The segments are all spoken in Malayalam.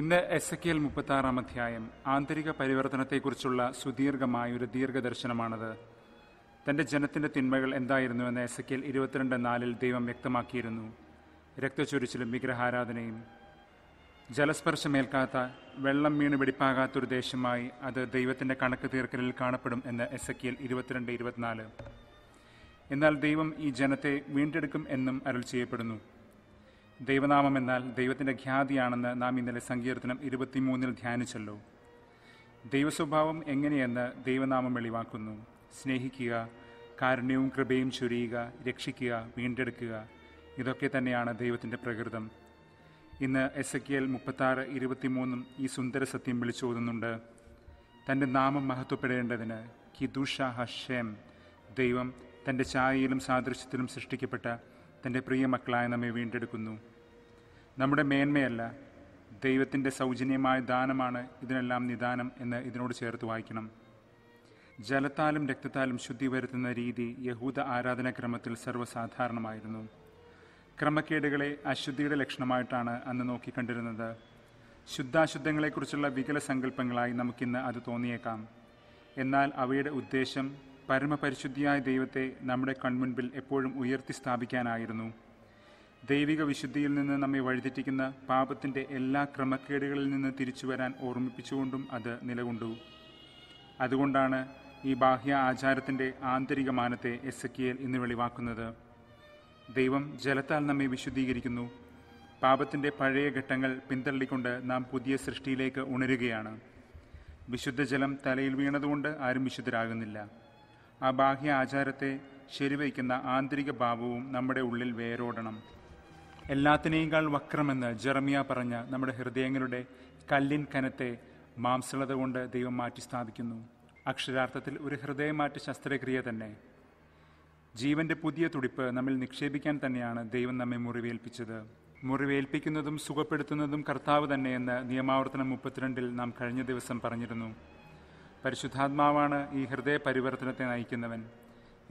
ഇന്ന് എസ് എ എൽ മുപ്പത്തി ആറാം അധ്യായം ആന്തരിക പരിവർത്തനത്തെക്കുറിച്ചുള്ള സുദീർഘമായ ഒരു ദീർഘദർശനമാണത് തന്റെ ജനത്തിന്റെ തിന്മകൾ എന്തായിരുന്നുവെന്ന് എസ് എ എൽ ഇരുപത്തിരണ്ട് നാലിൽ ദൈവം വ്യക്തമാക്കിയിരുന്നു രക്തചൊരിച്ചിലും വിഗ്രഹാരാധനയും ജലസ്പർശമേൽക്കാത്ത വെള്ളം വീണ് വെടിപ്പാകാത്തൊരു ദേശമായി അത് ദൈവത്തിന്റെ കണക്ക് തീർക്കലിൽ കാണപ്പെടും എന്ന് എസ് എ എൽ ഇരുപത്തിരണ്ട് ഇരുപത്തിനാല് എന്നാൽ ദൈവം ഈ ജനത്തെ വീണ്ടെടുക്കും എന്നും അരുൾ ചെയ്യപ്പെടുന്നു ദൈവനാമം എന്നാൽ ദൈവത്തിൻ്റെ ഖ്യാതിയാണെന്ന് നാം ഇന്നലെ സങ്കീർത്തനം ഇരുപത്തിമൂന്നിൽ ധ്യാനിച്ചല്ലോ ദൈവസ്വഭാവം എങ്ങനെയെന്ന് ദൈവനാമം വെളിവാക്കുന്നു സ്നേഹിക്കുക കാരുണ്യവും കൃപയും ചൊരിയുക രക്ഷിക്കുക വീണ്ടെടുക്കുക ഇതൊക്കെ തന്നെയാണ് ദൈവത്തിൻ്റെ പ്രകൃതം ഇന്ന് എസ് എ കെ എൽ മുപ്പത്താറ് ഇരുപത്തിമൂന്നും ഈ സുന്ദര സത്യം വിളിച്ചോതുന്നുണ്ട് തൻ്റെ നാമം മഹത്വപ്പെടേണ്ടതിന് കിദുഷ ഹഷേം ദൈവം തൻ്റെ ചായയിലും സാദൃശ്യത്തിലും സൃഷ്ടിക്കപ്പെട്ട തൻ്റെ പ്രിയ മക്കളായ നമ്മെ വീണ്ടെടുക്കുന്നു നമ്മുടെ മേന്മയല്ല ദൈവത്തിൻ്റെ സൗജന്യമായ ദാനമാണ് ഇതിനെല്ലാം നിദാനം എന്ന് ഇതിനോട് ചേർത്ത് വായിക്കണം ജലത്താലും രക്തത്താലും ശുദ്ധി വരുത്തുന്ന രീതി യഹൂദ ആരാധനാക്രമത്തിൽ സർവ്വസാധാരണമായിരുന്നു ക്രമക്കേടുകളെ അശുദ്ധിയുടെ ലക്ഷണമായിട്ടാണ് അന്ന് നോക്കിക്കണ്ടിരുന്നത് ശുദ്ധാശുദ്ധങ്ങളെക്കുറിച്ചുള്ള വികല സങ്കല്പങ്ങളായി നമുക്കിന്ന് അത് തോന്നിയേക്കാം എന്നാൽ അവയുടെ ഉദ്ദേശം പരമപരിശുദ്ധിയായ ദൈവത്തെ നമ്മുടെ കൺമുൻപിൽ എപ്പോഴും ഉയർത്തി സ്ഥാപിക്കാനായിരുന്നു ദൈവിക വിശുദ്ധിയിൽ നിന്ന് നമ്മെ വഴിതെറ്റിക്കുന്ന പാപത്തിൻ്റെ എല്ലാ ക്രമക്കേടുകളിൽ നിന്ന് തിരിച്ചു വരാൻ ഓർമ്മിപ്പിച്ചുകൊണ്ടും അത് നിലകൊണ്ടു അതുകൊണ്ടാണ് ഈ ബാഹ്യ ആചാരത്തിൻ്റെ ആന്തരിക മാനത്തെ എസക്കിയേൽ ഇന്ന് വെളിവാക്കുന്നത് ദൈവം ജലത്താൽ നമ്മെ വിശുദ്ധീകരിക്കുന്നു പാപത്തിൻ്റെ പഴയ ഘട്ടങ്ങൾ പിന്തള്ളിക്കൊണ്ട് നാം പുതിയ സൃഷ്ടിയിലേക്ക് ഉണരുകയാണ് വിശുദ്ധജലം തലയിൽ വീണതുകൊണ്ട് ആരും വിശുദ്ധരാകുന്നില്ല ആ ബാഹ്യ ആചാരത്തെ ശരിവയ്ക്കുന്ന ആന്തരിക ഭാവവും നമ്മുടെ ഉള്ളിൽ വേരോടണം എല്ലാത്തിനേക്കാൾ വക്രമെന്ന് ജെറമിയ പറഞ്ഞ നമ്മുടെ ഹൃദയങ്ങളുടെ കല്ലിൻ കനത്തെ മാംസളത കൊണ്ട് ദൈവം മാറ്റി സ്ഥാപിക്കുന്നു അക്ഷരാർത്ഥത്തിൽ ഒരു ഹൃദയമാറ്റ ശസ്ത്രക്രിയ തന്നെ ജീവന്റെ പുതിയ തുടിപ്പ് നമ്മിൽ നിക്ഷേപിക്കാൻ തന്നെയാണ് ദൈവം നമ്മെ മുറിവേൽപ്പിച്ചത് മുറിവേൽപ്പിക്കുന്നതും സുഖപ്പെടുത്തുന്നതും കർത്താവ് തന്നെയെന്ന് നിയമാവർത്തനം മുപ്പത്തിരണ്ടിൽ നാം കഴിഞ്ഞ ദിവസം പറഞ്ഞിരുന്നു പരിശുദ്ധാത്മാവാണ് ഈ ഹൃദയ പരിവർത്തനത്തെ നയിക്കുന്നവൻ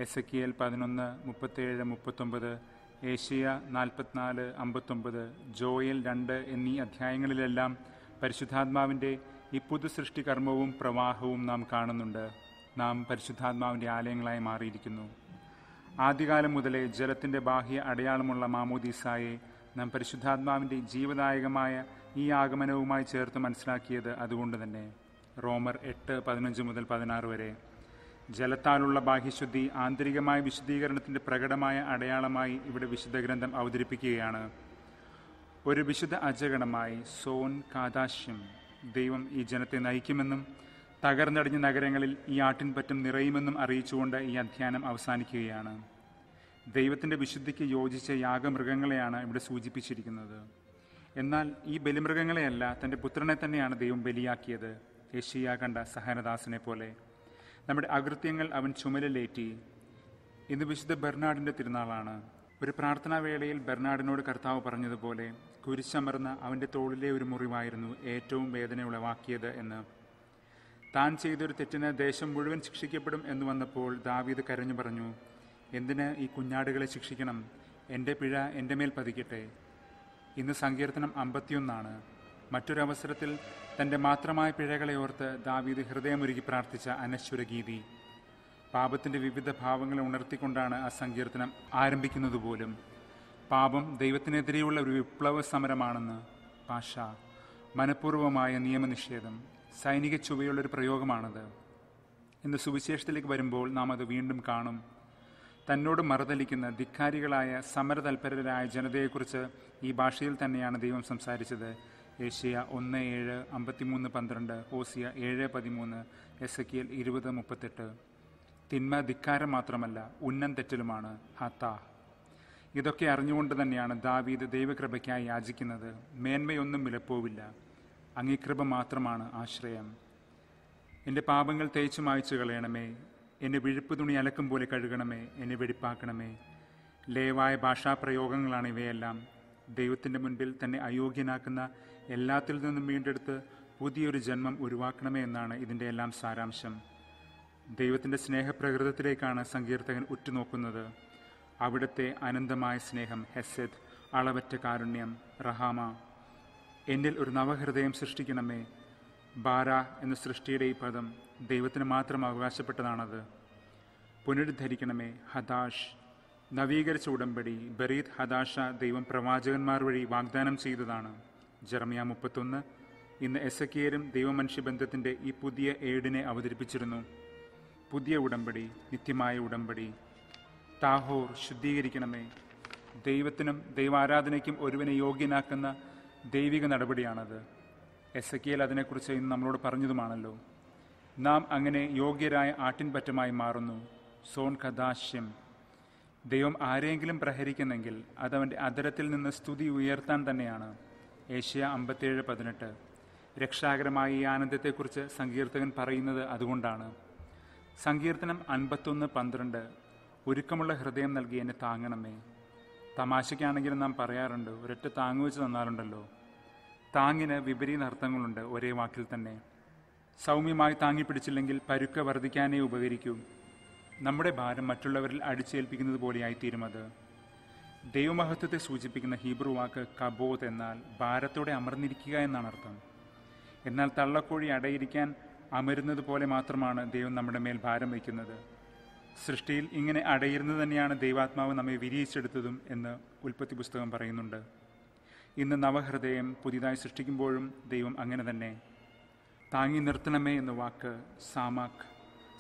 എസ് എ കി എൽ പതിനൊന്ന് മുപ്പത്തേഴ് മുപ്പത്തൊമ്പത് ഏഷ്യ നാൽപ്പത്തിനാല് അമ്പത്തൊമ്പത് ജോയൽ രണ്ട് എന്നീ അധ്യായങ്ങളിലെല്ലാം പരിശുദ്ധാത്മാവിൻ്റെ ഈ പുതു സൃഷ്ടി കർമ്മവും പ്രവാഹവും നാം കാണുന്നുണ്ട് നാം പരിശുദ്ധാത്മാവിൻ്റെ ആലയങ്ങളായി മാറിയിരിക്കുന്നു ആദ്യകാലം മുതലേ ജലത്തിൻ്റെ ബാഹ്യ അടയാളമുള്ള മാമോദീസായെ നാം പരിശുദ്ധാത്മാവിൻ്റെ ജീവദായകമായ ഈ ആഗമനവുമായി ചേർത്ത് മനസ്സിലാക്കിയത് അതുകൊണ്ട് തന്നെ റോമർ എട്ട് പതിനഞ്ച് മുതൽ പതിനാറ് വരെ ജലത്താലുള്ള ബാഹ്യശുദ്ധി ആന്തരികമായ വിശുദ്ധീകരണത്തിൻ്റെ പ്രകടമായ അടയാളമായി ഇവിടെ വിശുദ്ധ ഗ്രന്ഥം അവതരിപ്പിക്കുകയാണ് ഒരു വിശുദ്ധ അജഗണമായി സോൻ കാദാശ്യം ദൈവം ഈ ജനത്തെ നയിക്കുമെന്നും തകർന്നടിഞ്ഞ നഗരങ്ങളിൽ ഈ ആട്ടിൻപറ്റം നിറയുമെന്നും അറിയിച്ചുകൊണ്ട് ഈ അധ്യയനം അവസാനിക്കുകയാണ് ദൈവത്തിൻ്റെ വിശുദ്ധിക്ക് യോജിച്ച യാഗമൃഗങ്ങളെയാണ് ഇവിടെ സൂചിപ്പിച്ചിരിക്കുന്നത് എന്നാൽ ഈ ബലിമൃഗങ്ങളെയല്ല തൻ്റെ പുത്രനെ തന്നെയാണ് ദൈവം ബലിയാക്കിയത് യഷിയ കണ്ട സഹനദാസനെ പോലെ നമ്മുടെ അകൃത്യങ്ങൾ അവൻ ചുമലിലേറ്റി ഇന്ന് വിശുദ്ധ ബെർണാഡിൻ്റെ തിരുനാളാണ് ഒരു പ്രാർത്ഥനാവേളയിൽ ബെർണാഡിനോട് കർത്താവ് പറഞ്ഞതുപോലെ കുരിശമർന്ന അവൻ്റെ തോളിലെ ഒരു മുറിവായിരുന്നു ഏറ്റവും വേദന ഉളവാക്കിയത് എന്ന് താൻ ചെയ്തൊരു തെറ്റിന് ദേശം മുഴുവൻ ശിക്ഷിക്കപ്പെടും എന്ന് വന്നപ്പോൾ ദാവീദ് കരഞ്ഞു പറഞ്ഞു എന്തിന് ഈ കുഞ്ഞാടുകളെ ശിക്ഷിക്കണം എൻ്റെ പിഴ എൻ്റെ മേൽ പതിക്കട്ടെ ഇന്ന് സങ്കീർത്തനം അമ്പത്തിയൊന്നാണ് മറ്റൊരവസരത്തിൽ തൻ്റെ മാത്രമായ പിഴകളെ ഓർത്ത് ദാവീദ് ഹൃദയമൊരുക്കി പ്രാർത്ഥിച്ച അനശ്വര ഗീതി പാപത്തിൻ്റെ വിവിധ ഭാവങ്ങളെ ഉണർത്തിക്കൊണ്ടാണ് ആ സങ്കീർത്തനം ആരംഭിക്കുന്നത് പോലും പാപം ദൈവത്തിനെതിരെയുള്ള ഒരു വിപ്ലവ സമരമാണെന്ന് പാഷ മനഃപൂർവമായ നിയമനിഷേധം സൈനിക ചുവയുള്ളൊരു പ്രയോഗമാണത് ഇന്ന് സുവിശേഷത്തിലേക്ക് വരുമ്പോൾ നാം അത് വീണ്ടും കാണും തന്നോട് മറുതലിക്കുന്ന ധിക്കാരികളായ സമരതൽപരരായ ജനതയെക്കുറിച്ച് ഈ ഭാഷയിൽ തന്നെയാണ് ദൈവം സംസാരിച്ചത് ഏഷ്യ ഒന്ന് ഏഴ് അമ്പത്തിമൂന്ന് പന്ത്രണ്ട് ഹോസിയ ഏഴ് പതിമൂന്ന് എസ് എൽ ഇരുപത് മുപ്പത്തെട്ട് തിന്മ ധിക്കാരം മാത്രമല്ല ഉന്നം തെറ്റലുമാണ് ഹത്താ ഇതൊക്കെ അറിഞ്ഞുകൊണ്ട് തന്നെയാണ് ദാവീദ് ദൈവകൃപയ്ക്കായി യാചിക്കുന്നത് മേന്മയൊന്നും വിലപ്പോവില്ല അങ്ങിക്കൃപ മാത്രമാണ് ആശ്രയം എൻ്റെ പാപങ്ങൾ തേച്ചു മായ്ച്ചു കളയണമേ എൻ്റെ വിഴുപ്പ് തുണി അലക്കും പോലെ കഴുകണമേ എന്നെ വെടിപ്പാക്കണമേ ലയവായ ഭാഷാപ്രയോഗങ്ങളാണ് ഇവയെല്ലാം ദൈവത്തിൻ്റെ മുൻപിൽ തന്നെ അയോഗ്യനാക്കുന്ന എല്ലാത്തിൽ നിന്നും വീണ്ടെടുത്ത് പുതിയൊരു ജന്മം ഒഴിവാക്കണമേ എന്നാണ് ഇതിൻ്റെ എല്ലാം സാരാംശം ദൈവത്തിൻ്റെ സ്നേഹപ്രകൃതത്തിലേക്കാണ് സങ്കീർത്തകൻ ഉറ്റുനോക്കുന്നത് അവിടുത്തെ അനന്തമായ സ്നേഹം ഹെസെദ് അളവറ്റ കാരുണ്യം റഹാമ എന്നിൽ ഒരു നവഹൃദയം സൃഷ്ടിക്കണമേ ബാര എന്ന സൃഷ്ടിയുടെ ഈ പദം ദൈവത്തിന് മാത്രം അവകാശപ്പെട്ടതാണത് പുനരുദ്ധരിക്കണമേ ഹദാഷ് നവീകരിച്ച ഉടമ്പടി ബറീദ് ഹദാഷ ദൈവം പ്രവാചകന്മാർ വഴി വാഗ്ദാനം ചെയ്തതാണ് ജർമിയ മുപ്പത്തൊന്ന് ഇന്ന് എസക്കിയരും ബന്ധത്തിന്റെ ഈ പുതിയ ഏടിനെ അവതരിപ്പിച്ചിരുന്നു പുതിയ ഉടമ്പടി നിത്യമായ ഉടമ്പടി താഹോർ ശുദ്ധീകരിക്കണമേ ദൈവത്തിനും ദൈവാരാധനയ്ക്കും ഒരുവനെ യോഗ്യനാക്കുന്ന ദൈവിക നടപടിയാണത് എസക്കിയൽ അതിനെക്കുറിച്ച് ഇന്ന് നമ്മളോട് പറഞ്ഞതുമാണല്ലോ നാം അങ്ങനെ യോഗ്യരായ ആട്ടിൻപറ്റമായി മാറുന്നു സോൺ കഥാശ്യം ദൈവം ആരെങ്കിലും പ്രഹരിക്കുന്നെങ്കിൽ അതവൻ്റെ അതരത്തിൽ നിന്ന് സ്തുതി ഉയർത്താൻ തന്നെയാണ് ഏഷ്യ അമ്പത്തിയേഴ് പതിനെട്ട് രക്ഷാകരമായ ഈ ആനന്ദത്തെക്കുറിച്ച് സങ്കീർത്തകൻ പറയുന്നത് അതുകൊണ്ടാണ് സങ്കീർത്തനം അൻപത്തൊന്ന് പന്ത്രണ്ട് ഒരുക്കമുള്ള ഹൃദയം നൽകി എന്നെ താങ്ങണമേ തമാശയ്ക്കാണെങ്കിലും നാം പറയാറുണ്ട് ഒരൊറ്റ താങ്ങു വെച്ച് തന്നാലുണ്ടല്ലോ താങ്ങിന് വിപരീത അർത്ഥങ്ങളുണ്ട് ഒരേ വാക്കിൽ തന്നെ സൗമ്യമായി താങ്ങി പിടിച്ചില്ലെങ്കിൽ പരുക്ക വർദ്ധിക്കാനേ ഉപകരിക്കൂ നമ്മുടെ ഭാരം മറ്റുള്ളവരിൽ അടിച്ചേൽപ്പിക്കുന്നത് പോലെയായിത്തീരും അത് ദൈവമഹത്വത്തെ സൂചിപ്പിക്കുന്ന ഹീബ്രു വാക്ക് കബോത് എന്നാൽ ഭാരത്തോടെ അമർന്നിരിക്കുക എന്നാണ് അർത്ഥം എന്നാൽ തള്ളക്കോഴി അടയിരിക്കാൻ അമരുന്നത് പോലെ മാത്രമാണ് ദൈവം നമ്മുടെ മേൽ ഭാരം വയ്ക്കുന്നത് സൃഷ്ടിയിൽ ഇങ്ങനെ അടയിരുന്നത് തന്നെയാണ് ദൈവാത്മാവ് നമ്മെ വിരിയിച്ചെടുത്തതും എന്ന് ഉൽപ്പത്തി പുസ്തകം പറയുന്നുണ്ട് ഇന്ന് നവഹൃദയം പുതിയതായി സൃഷ്ടിക്കുമ്പോഴും ദൈവം അങ്ങനെ തന്നെ താങ്ങി നിർത്തണമേ എന്ന വാക്ക് സാമാക്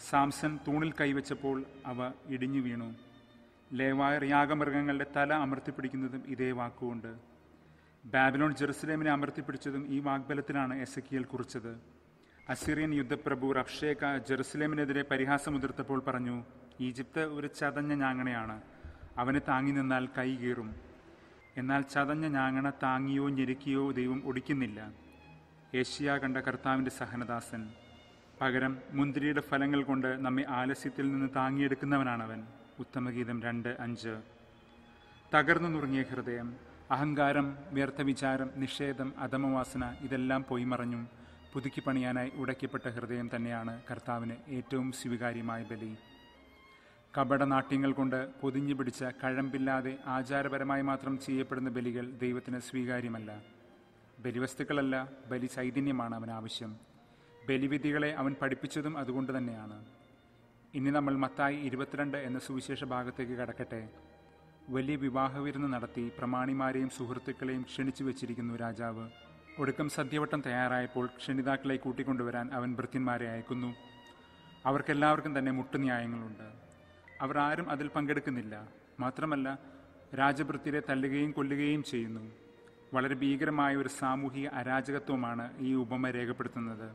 സാംസൺ തൂണിൽ കൈവച്ചപ്പോൾ അവ ഇടിഞ്ഞു വീണു ലേവായർ യാഗമൃഗങ്ങളുടെ തല അമർത്തിപ്പിടിക്കുന്നതും ഇതേ വാക്കുകൊണ്ട് ബാബിലോൺ ജെറുസലേമിനെ അമർത്തിപ്പിടിച്ചതും ഈ വാഗ്ബലത്തിലാണ് എസക്കിയൽ കുറിച്ചത് അസിറിയൻ യുദ്ധപ്രഭു റഫ്ഷേക്ക ജെറുസലേമിനെതിരെ പരിഹാസമുതിർത്തപ്പോൾ പറഞ്ഞു ഈജിപ്ത് ഒരു ചതഞ്ഞ ഞാങ്ങണയാണ് അവന് താങ്ങി നിന്നാൽ കീറും എന്നാൽ ചതഞ്ഞ ഞാങ്ങണ താങ്ങിയോ ഞെരുക്കിയോ ദൈവം ഒടിക്കുന്നില്ല ഏഷ്യ കണ്ട കർത്താവിൻ്റെ സഹനദാസൻ പകരം മുന്തിരിയുടെ ഫലങ്ങൾ കൊണ്ട് നമ്മെ ആലസ്യത്തിൽ നിന്ന് താങ്ങിയെടുക്കുന്നവനാണവൻ ഉത്തമഗീതം രണ്ട് അഞ്ച് തകർന്നു നുറുങ്ങിയ ഹൃദയം അഹങ്കാരം വ്യർത്ഥ വിചാരം നിഷേധം അധമവാസന ഇതെല്ലാം പോയി മറഞ്ഞും പുതുക്കി പണിയാനായി ഉടക്കിപ്പെട്ട ഹൃദയം തന്നെയാണ് കർത്താവിന് ഏറ്റവും സ്വീകാര്യമായ ബലി കപടനാട്യങ്ങൾ കൊണ്ട് പൊതിഞ്ഞു പിടിച്ച കഴമ്പില്ലാതെ ആചാരപരമായി മാത്രം ചെയ്യപ്പെടുന്ന ബലികൾ ദൈവത്തിന് സ്വീകാര്യമല്ല ബലിവസ്തുക്കളല്ല ബലി ചൈതന്യമാണ് അവൻ ആവശ്യം ബലിവിധികളെ അവൻ പഠിപ്പിച്ചതും അതുകൊണ്ട് തന്നെയാണ് ഇനി നമ്മൾ മത്തായി ഇരുപത്തിരണ്ട് എന്ന സുവിശേഷ ഭാഗത്തേക്ക് കടക്കട്ടെ വലിയ വിവാഹവിരുന്ന് നടത്തി പ്രമാണിമാരെയും സുഹൃത്തുക്കളെയും ക്ഷണിച്ചു വെച്ചിരിക്കുന്നു രാജാവ് ഒടുക്കം സദ്യവട്ടം തയ്യാറായപ്പോൾ ക്ഷണിതാക്കളെ കൂട്ടിക്കൊണ്ടുവരാൻ അവൻ ഭൃത്യന്മാരെ അയക്കുന്നു അവർക്കെല്ലാവർക്കും തന്നെ മുട്ടുന്യായങ്ങളുണ്ട് അവർ ആരും അതിൽ പങ്കെടുക്കുന്നില്ല മാത്രമല്ല രാജഭൃത്തിരെ തല്ലുകയും കൊല്ലുകയും ചെയ്യുന്നു വളരെ ഭീകരമായ ഒരു സാമൂഹിക അരാജകത്വമാണ് ഈ ഉപമ രേഖപ്പെടുത്തുന്നത്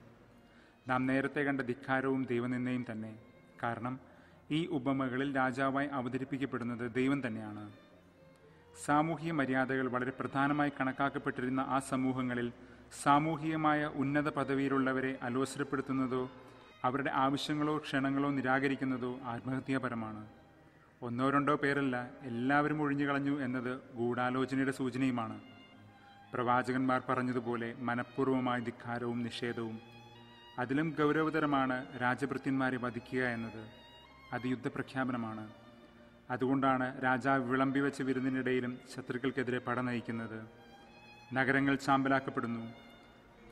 നാം നേരത്തെ കണ്ട ധിക്കാരവും ദൈവനിന്ദയും തന്നെ കാരണം ഈ ഉപമകളിൽ രാജാവായി അവതരിപ്പിക്കപ്പെടുന്നത് ദൈവം തന്നെയാണ് സാമൂഹിക മര്യാദകൾ വളരെ പ്രധാനമായി കണക്കാക്കപ്പെട്ടിരുന്ന ആ സമൂഹങ്ങളിൽ സാമൂഹികമായ ഉന്നത പദവിയിലുള്ളവരെ അലോസരപ്പെടുത്തുന്നതോ അവരുടെ ആവശ്യങ്ങളോ ക്ഷണങ്ങളോ നിരാകരിക്കുന്നതോ ആത്മഹത്യാപരമാണ് ഒന്നോ രണ്ടോ പേരല്ല എല്ലാവരും ഒഴിഞ്ഞു കളഞ്ഞു എന്നത് ഗൂഢാലോചനയുടെ സൂചനയുമാണ് പ്രവാചകന്മാർ പറഞ്ഞതുപോലെ മനഃപൂർവമായ ധിക്കാരവും നിഷേധവും അതിലും ഗൗരവതരമാണ് രാജഭൃത്യന്മാരെ വധിക്കുക എന്നത് അത് യുദ്ധപ്രഖ്യാപനമാണ് അതുകൊണ്ടാണ് രാജാവ് വിളമ്പി വെച്ച വിരുന്നിനിടയിലും ശത്രുക്കൾക്കെതിരെ പട നയിക്കുന്നത് നഗരങ്ങൾ ചാമ്പലാക്കപ്പെടുന്നു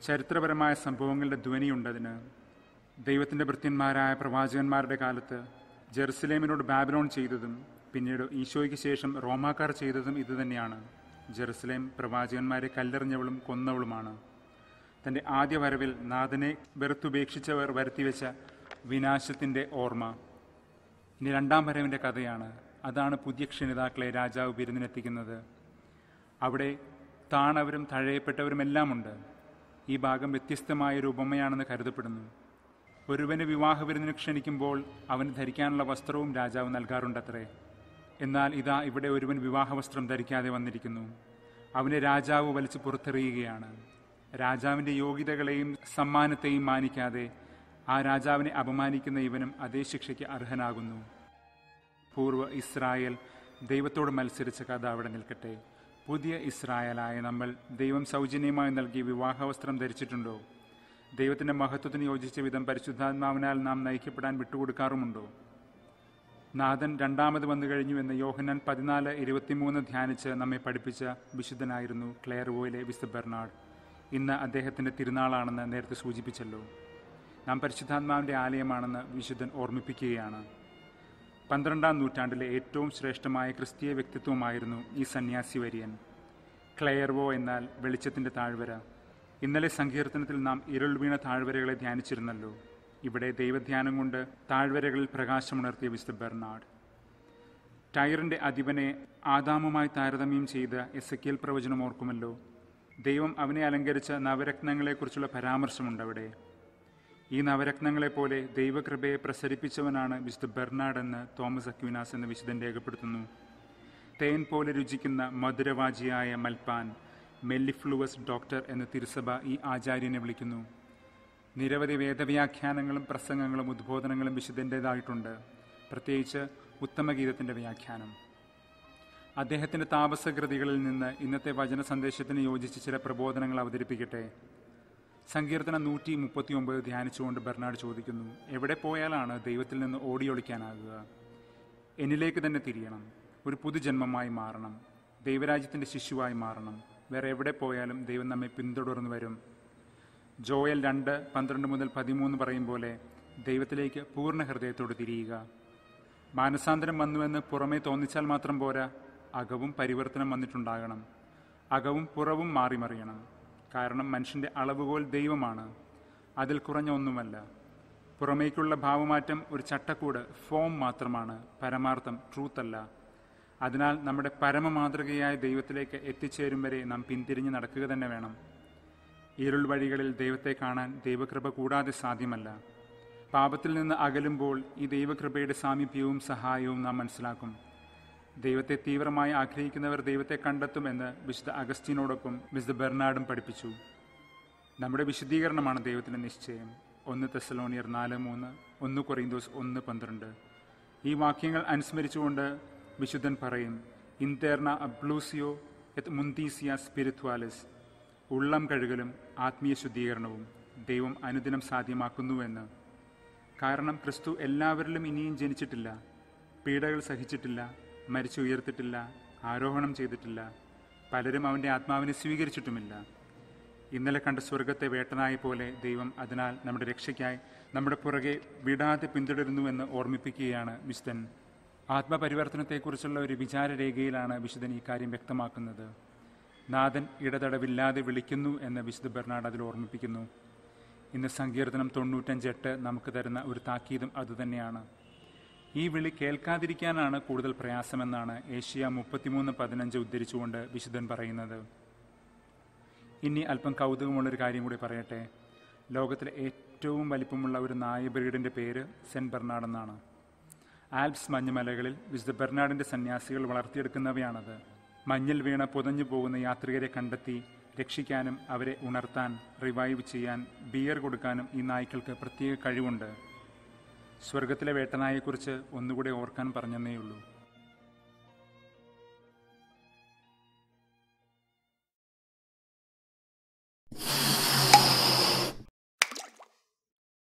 ചരിത്രപരമായ സംഭവങ്ങളുടെ ധ്വനിയുണ്ടതിന് ദൈവത്തിൻ്റെ ഭൃത്യന്മാരായ പ്രവാചകന്മാരുടെ കാലത്ത് ജെറുസലേമിനോട് ബാബിലോൺ ചെയ്തതും പിന്നീട് ഈശോയ്ക്ക് ശേഷം റോമാക്കാർ ചെയ്തതും ഇതുതന്നെയാണ് ജെറുസലേം പ്രവാചകന്മാരെ കല്ലെറിഞ്ഞവളും കൊന്നവളുമാണ് തൻ്റെ ആദ്യ വരവിൽ നാഥനെ വെറുത്തുപേക്ഷിച്ചവർ വരുത്തിവെച്ച വിനാശത്തിൻ്റെ ഓർമ്മ ഇനി രണ്ടാം വരവിൻ്റെ കഥയാണ് അതാണ് പുതിയ ക്ഷണിതാക്കളെ രാജാവ് വിരുന്നിനെത്തിക്കുന്നത് അവിടെ താണവരും ഉണ്ട് ഈ ഭാഗം ഒരു ഉപമയാണെന്ന് കരുതപ്പെടുന്നു ഒരുവന് വിവാഹ വിരുന്നിന് ക്ഷണിക്കുമ്പോൾ അവന് ധരിക്കാനുള്ള വസ്ത്രവും രാജാവ് നൽകാറുണ്ടത്രേ എന്നാൽ ഇതാ ഇവിടെ ഒരുവൻ വിവാഹവസ്ത്രം ധരിക്കാതെ വന്നിരിക്കുന്നു അവനെ രാജാവ് വലിച്ചു പുറത്തെറിയുകയാണ് രാജാവിൻ്റെ യോഗ്യതകളെയും സമ്മാനത്തെയും മാനിക്കാതെ ആ രാജാവിനെ അപമാനിക്കുന്ന ഇവനും അതേ ശിക്ഷയ്ക്ക് അർഹനാകുന്നു പൂർവ്വ ഇസ്രായേൽ ദൈവത്തോട് മത്സരിച്ച കഥ അവിടെ നിൽക്കട്ടെ പുതിയ ഇസ്രായേലായ നമ്മൾ ദൈവം സൗജന്യമായി നൽകിയ വിവാഹവസ്ത്രം ധരിച്ചിട്ടുണ്ടോ ദൈവത്തിൻ്റെ മഹത്വത്തിന് യോജിച്ച വിധം പരിശുദ്ധാത്മാവിനാൽ നാം നയിക്കപ്പെടാൻ വിട്ടുകൊടുക്കാറുമുണ്ടോ നാഥൻ രണ്ടാമത് വന്നു കഴിഞ്ഞു എന്ന് യോഹനാൻ പതിനാല് ഇരുപത്തിമൂന്ന് ധ്യാനിച്ച് നമ്മെ പഠിപ്പിച്ച വിശുദ്ധനായിരുന്നു ക്ലെയർവോയിലെ വിശുദ്ധ ബെർണാഡ് ഇന്ന് അദ്ദേഹത്തിൻ്റെ തിരുനാളാണെന്ന് നേരത്തെ സൂചിപ്പിച്ചല്ലോ നാം പരിശുദ്ധാത്മാവിൻ്റെ ആലയമാണെന്ന് വിശുദ്ധൻ ഓർമ്മിപ്പിക്കുകയാണ് പന്ത്രണ്ടാം നൂറ്റാണ്ടിലെ ഏറ്റവും ശ്രേഷ്ഠമായ ക്രിസ്തീയ വ്യക്തിത്വമായിരുന്നു ഈ സന്യാസി വര്യൻ ക്ലെയർവോ എന്നാൽ വെളിച്ചത്തിൻ്റെ താഴ്വര ഇന്നലെ സങ്കീർത്തനത്തിൽ നാം ഇരുൾ വീണ താഴ്വരകളെ ധ്യാനിച്ചിരുന്നല്ലോ ഇവിടെ ദൈവധ്യാനം കൊണ്ട് താഴ്വരകളിൽ പ്രകാശമുണർത്തിയ വിശുദ്ധ ബെർണാഡ് ടയറിൻ്റെ അധിപനെ ആദാമുമായി താരതമ്യം ചെയ്ത എസ് പ്രവചനം ഓർക്കുമല്ലോ ദൈവം അവനെ അലങ്കരിച്ച നവരത്നങ്ങളെക്കുറിച്ചുള്ള പരാമർശമുണ്ട് അവിടെ ഈ നവരത്നങ്ങളെപ്പോലെ ദൈവകൃപയെ പ്രസരിപ്പിച്ചവനാണ് വിശുദ്ധ ബെർണാഡ് എന്ന് തോമസ് അക്വിനാസ് എന്ന വിശുദ്ധൻ രേഖപ്പെടുത്തുന്നു തേൻ പോലെ രുചിക്കുന്ന മധുരവാചിയായ മൽപ്പാൻ മെല്ലിഫ്ലുവസ് ഡോക്ടർ എന്ന് തിരുസഭ ഈ ആചാര്യനെ വിളിക്കുന്നു നിരവധി വേദവ്യാഖ്യാനങ്ങളും പ്രസംഗങ്ങളും ഉദ്ബോധനങ്ങളും വിശുദ്ധൻ്റേതായിട്ടുണ്ട് പ്രത്യേകിച്ച് ഉത്തമഗീതത്തിൻ്റെ വ്യാഖ്യാനം അദ്ദേഹത്തിൻ്റെ താപസകൃതികളിൽ നിന്ന് ഇന്നത്തെ വചന സന്ദേശത്തിന് യോജിച്ച് ചില പ്രബോധനങ്ങൾ അവതരിപ്പിക്കട്ടെ സങ്കീർത്തന നൂറ്റി മുപ്പത്തിയൊമ്പത് ധ്യാനിച്ചുകൊണ്ട് ബെർണാഡ് ചോദിക്കുന്നു എവിടെ പോയാലാണ് ദൈവത്തിൽ നിന്ന് ഓടിയൊളിക്കാനാകുക എന്നിലേക്ക് തന്നെ തിരിയണം ഒരു പുതുജന്മമായി മാറണം ദൈവരാജ്യത്തിൻ്റെ ശിശുവായി മാറണം വേറെ എവിടെ പോയാലും ദൈവം നമ്മെ പിന്തുടർന്നു വരും ജോയൽ രണ്ട് പന്ത്രണ്ട് മുതൽ പതിമൂന്ന് പറയും പോലെ ദൈവത്തിലേക്ക് പൂർണ്ണ ഹൃദയത്തോട് തിരിയുക മാനസാന്തരം വന്നുവെന്ന് പുറമേ തോന്നിച്ചാൽ മാത്രം പോരാ അകവും പരിവർത്തനം വന്നിട്ടുണ്ടാകണം അകവും പുറവും മാറിമറിയണം കാരണം മനുഷ്യൻ്റെ അളവുകോൽ ദൈവമാണ് അതിൽ കുറഞ്ഞ ഒന്നുമല്ല പുറമേക്കുള്ള ഭാവമാറ്റം ഒരു ചട്ടക്കൂട് ഫോം മാത്രമാണ് പരമാർത്ഥം ട്രൂത്തല്ല അതിനാൽ നമ്മുടെ പരമമാതൃകയായ ദൈവത്തിലേക്ക് എത്തിച്ചേരും വരെ നാം പിന്തിരിഞ്ഞ് നടക്കുക തന്നെ വേണം ഇരുൾ വഴികളിൽ ദൈവത്തെ കാണാൻ ദൈവകൃപ കൂടാതെ സാധ്യമല്ല പാപത്തിൽ നിന്ന് അകലുമ്പോൾ ഈ ദൈവകൃപയുടെ സാമീപ്യവും സഹായവും നാം മനസ്സിലാക്കും ദൈവത്തെ തീവ്രമായി ആഗ്രഹിക്കുന്നവർ ദൈവത്തെ കണ്ടെത്തുമെന്ന് വിശുദ്ധ അഗസ്റ്റീനോടൊപ്പം വിശുദ്ധ ബെർണാഡും പഠിപ്പിച്ചു നമ്മുടെ വിശുദ്ധീകരണമാണ് ദൈവത്തിൻ്റെ നിശ്ചയം ഒന്ന് തെസലോണിയർ നാല് മൂന്ന് ഒന്ന് കൊറീന്തോസ് ഒന്ന് പന്ത്രണ്ട് ഈ വാക്യങ്ങൾ അനുസ്മരിച്ചുകൊണ്ട് വിശുദ്ധൻ പറയും ഇന്തേർണ അബ്ലൂസിയോ എത് മുന്തീസിയ സ്പിരിത്വാലിസ് ഉള്ളം കഴുകലും ആത്മീയ ശുദ്ധീകരണവും ദൈവം അനുദിനം സാധ്യമാക്കുന്നുവെന്ന് കാരണം ക്രിസ്തു എല്ലാവരിലും ഇനിയും ജനിച്ചിട്ടില്ല പീഡകൾ സഹിച്ചിട്ടില്ല മരിച്ചു ഉയർത്തിട്ടില്ല ആരോഹണം ചെയ്തിട്ടില്ല പലരും അവൻ്റെ ആത്മാവിനെ സ്വീകരിച്ചിട്ടുമില്ല ഇന്നലെ കണ്ട സ്വർഗത്തെ വേട്ടനായ പോലെ ദൈവം അതിനാൽ നമ്മുടെ രക്ഷയ്ക്കായി നമ്മുടെ പുറകെ വിടാതെ പിന്തുടരുന്നുവെന്ന് ഓർമ്മിപ്പിക്കുകയാണ് വിശുദ്ധൻ ആത്മപരിവർത്തനത്തെക്കുറിച്ചുള്ള ഒരു വിചാരരേഖയിലാണ് വിശുദ്ധൻ ഈ കാര്യം വ്യക്തമാക്കുന്നത് നാഥൻ ഇടതടവില്ലാതെ വിളിക്കുന്നു എന്ന് വിശുദ്ധ ബെർണാഡ് അതിൽ ഓർമ്മിപ്പിക്കുന്നു ഇന്ന് സങ്കീർത്തനം തൊണ്ണൂറ്റഞ്ചെട്ട് നമുക്ക് തരുന്ന ഒരു താക്കീതും അതുതന്നെയാണ് ഈ വിളി കേൾക്കാതിരിക്കാനാണ് കൂടുതൽ പ്രയാസമെന്നാണ് ഏഷ്യ മുപ്പത്തിമൂന്ന് പതിനഞ്ച് ഉദ്ധരിച്ചുകൊണ്ട് വിശുദ്ധൻ പറയുന്നത് ഇനി അല്പം കൗതുകമുള്ളൊരു കാര്യം കൂടി പറയട്ടെ ലോകത്തിലെ ഏറ്റവും വലിപ്പമുള്ള ഒരു നായ ബ്രീഡിൻ്റെ പേര് സെൻറ്റ് ബെർണാഡ് എന്നാണ് ആൽപ്സ് മഞ്ഞുമലകളിൽ വിശുദ്ധ ബെർണാഡിൻ്റെ സന്യാസികൾ വളർത്തിയെടുക്കുന്നവയാണത് മഞ്ഞിൽ വീണ പുതഞ്ഞു പോകുന്ന യാത്രികരെ കണ്ടെത്തി രക്ഷിക്കാനും അവരെ ഉണർത്താൻ റിവൈവ് ചെയ്യാൻ ബിയർ കൊടുക്കാനും ഈ നായ്ക്കൾക്ക് പ്രത്യേക കഴിവുണ്ട് സ്വർഗത്തിലെ വേട്ടനായെക്കുറിച്ച് ഒന്നുകൂടെ ഓർക്കാൻ പറഞ്ഞെന്നേയുള്ളൂ